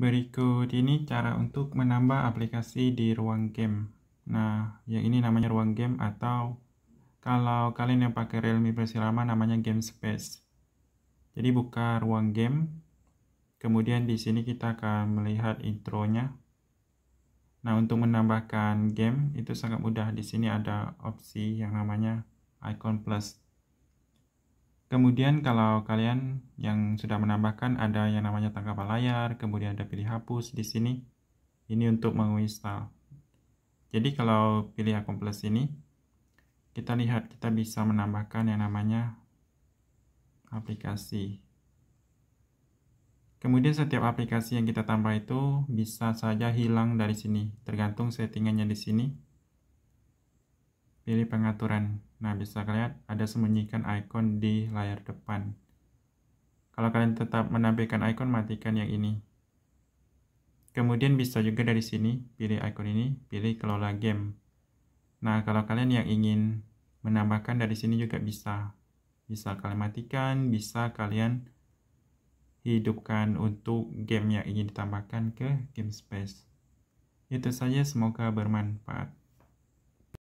Berikut ini cara untuk menambah aplikasi di ruang game. Nah, yang ini namanya ruang game atau kalau kalian yang pakai Realme versi lama namanya game space. Jadi buka ruang game. Kemudian di sini kita akan melihat intronya. Nah, untuk menambahkan game itu sangat mudah. Di sini ada opsi yang namanya icon plus. Kemudian kalau kalian yang sudah menambahkan ada yang namanya tangkapan layar, kemudian ada pilih hapus di sini. Ini untuk menginstal. Jadi kalau pilih akun ini, kita lihat kita bisa menambahkan yang namanya aplikasi. Kemudian setiap aplikasi yang kita tambah itu bisa saja hilang dari sini, tergantung settingannya di sini pilih pengaturan. Nah, bisa kalian ada sembunyikan icon di layar depan. Kalau kalian tetap menampilkan icon, matikan yang ini. Kemudian bisa juga dari sini, pilih icon ini, pilih kelola game. Nah, kalau kalian yang ingin menambahkan dari sini juga bisa. Bisa kalian matikan, bisa kalian hidupkan untuk game yang ingin ditambahkan ke game space. Itu saja, semoga bermanfaat.